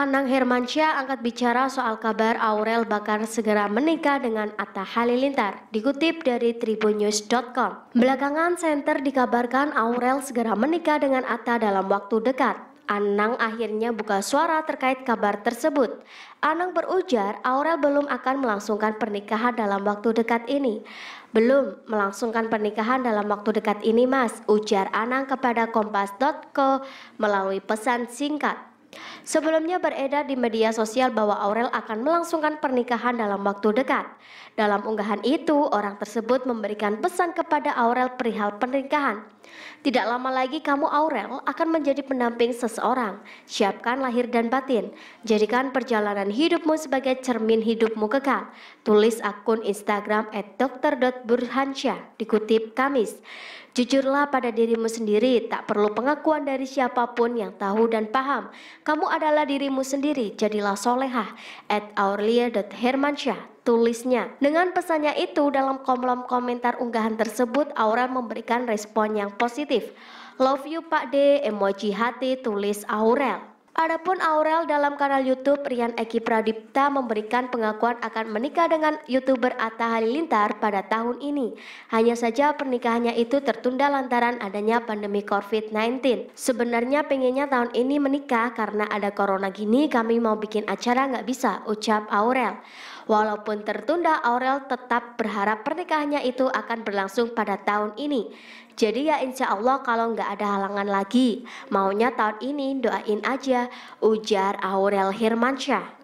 Anang Hermansyah angkat bicara soal kabar Aurel bakal segera menikah dengan Atta Halilintar, dikutip dari tribunnews.com. Belakangan Center dikabarkan Aurel segera menikah dengan Atta dalam waktu dekat. Anang akhirnya buka suara terkait kabar tersebut. Anang berujar Aurel belum akan melangsungkan pernikahan dalam waktu dekat ini. Belum melangsungkan pernikahan dalam waktu dekat ini mas, ujar Anang kepada kompas.co melalui pesan singkat. Sebelumnya beredar di media sosial bahwa Aurel akan melangsungkan pernikahan dalam waktu dekat. Dalam unggahan itu, orang tersebut memberikan pesan kepada Aurel perihal pernikahan. Tidak lama lagi kamu Aurel akan menjadi pendamping seseorang. Siapkan lahir dan batin. Jadikan perjalanan hidupmu sebagai cermin hidupmu kekal. Tulis akun Instagram @dokter.burhansyah dikutip Kamis. Jujurlah pada dirimu sendiri, tak perlu pengakuan dari siapapun yang tahu dan paham. Kamu ada adalah dirimu sendiri, jadilah solehah at hermansyah tulisnya. Dengan pesannya itu dalam kolom komentar unggahan tersebut Aura memberikan respon yang positif. Love you Pak D, emoji hati tulis Aurel. Adapun Aurel dalam kanal YouTube Rian Eki Pradipta memberikan pengakuan akan menikah dengan YouTuber Atta Halilintar pada tahun ini. Hanya saja pernikahannya itu tertunda lantaran adanya pandemi COVID-19. Sebenarnya pengennya tahun ini menikah karena ada corona gini kami mau bikin acara nggak bisa, ucap Aurel. Walaupun tertunda, Aurel tetap berharap pernikahannya itu akan berlangsung pada tahun ini. Jadi ya insya Allah kalau nggak ada halangan lagi, maunya tahun ini doain aja, ujar Aurel Hermansyah.